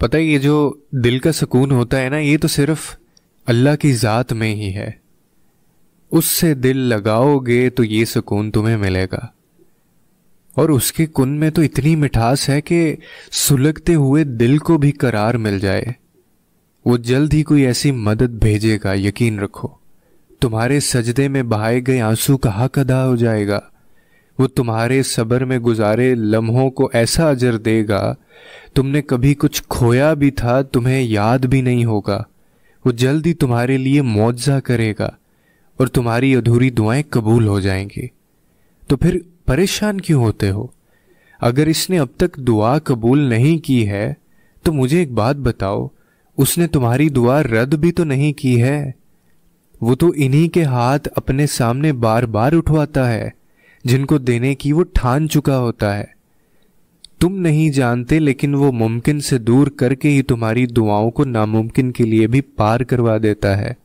पता है ये जो दिल का सुकून होता है ना ये तो सिर्फ अल्लाह की ज़ात में ही है उससे दिल लगाओगे तो ये सुकून तुम्हें मिलेगा और उसके कुन में तो इतनी मिठास है कि सुलगते हुए दिल को भी करार मिल जाए वो जल्द ही कोई ऐसी मदद भेजेगा यकीन रखो तुम्हारे सजदे में बहाए गए आंसू का हक अदा हो जाएगा वो तुम्हारे सबर में गुजारे लम्हों को ऐसा अजर देगा तुमने कभी कुछ खोया भी था तुम्हें याद भी नहीं होगा वो जल्द ही तुम्हारे लिए मुआवजा करेगा और तुम्हारी अधूरी दुआएं कबूल हो जाएंगी तो फिर परेशान क्यों होते हो अगर इसने अब तक दुआ कबूल नहीं की है तो मुझे एक बात बताओ उसने तुम्हारी दुआ रद्द भी तो नहीं की है वो तो इन्हीं के हाथ अपने सामने बार बार उठवाता है जिनको देने की वो ठान चुका होता है तुम नहीं जानते लेकिन वो मुमकिन से दूर करके ही तुम्हारी दुआओं को नामुमकिन के लिए भी पार करवा देता है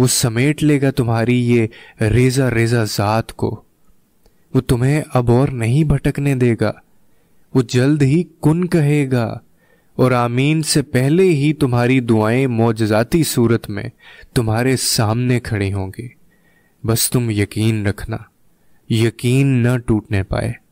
वो समेट लेगा तुम्हारी ये रेजा रेजा जात को वो तुम्हें अब और नहीं भटकने देगा वो जल्द ही कुन कहेगा और आमीन से पहले ही तुम्हारी दुआएं मौजाती सूरत में तुम्हारे सामने खड़ी होंगी बस तुम यकीन रखना यकीन न टूटने पाए